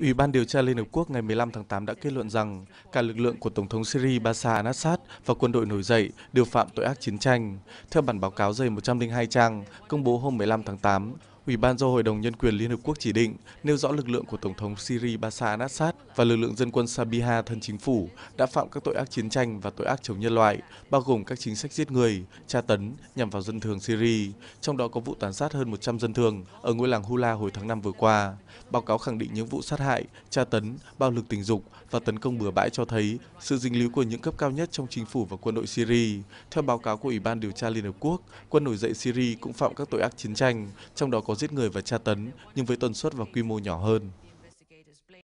Ủy ban điều tra Liên Hợp Quốc ngày 15 tháng 8 đã kết luận rằng cả lực lượng của Tổng thống Syria Bashar al-Assad và quân đội nổi dậy đều phạm tội ác chiến tranh. Theo bản báo cáo dày 102 trang, công bố hôm 15 tháng 8, Ủy ban do Hội đồng Nhân quyền Liên Hợp Quốc chỉ định nêu rõ lực lượng của Tổng thống Syria Bashar al-Assad và lực lượng dân quân Sabiha thân chính phủ đã phạm các tội ác chiến tranh và tội ác chống nhân loại, bao gồm các chính sách giết người, tra tấn nhằm vào dân thường Syria, trong đó có vụ tàn sát hơn 100 dân thường ở ngôi làng Hula hồi tháng 5 vừa qua. Báo cáo khẳng định những vụ sát hại, tra tấn, bạo lực tình dục và tấn công bừa bãi cho thấy sự dính líu của những cấp cao nhất trong chính phủ và quân đội Syria. Theo báo cáo của Ủy ban điều tra Liên Hợp Quốc, quân nổi dậy Syria cũng phạm các tội ác chiến tranh, trong đó có giết người và tra tấn nhưng với tần suất và quy mô nhỏ hơn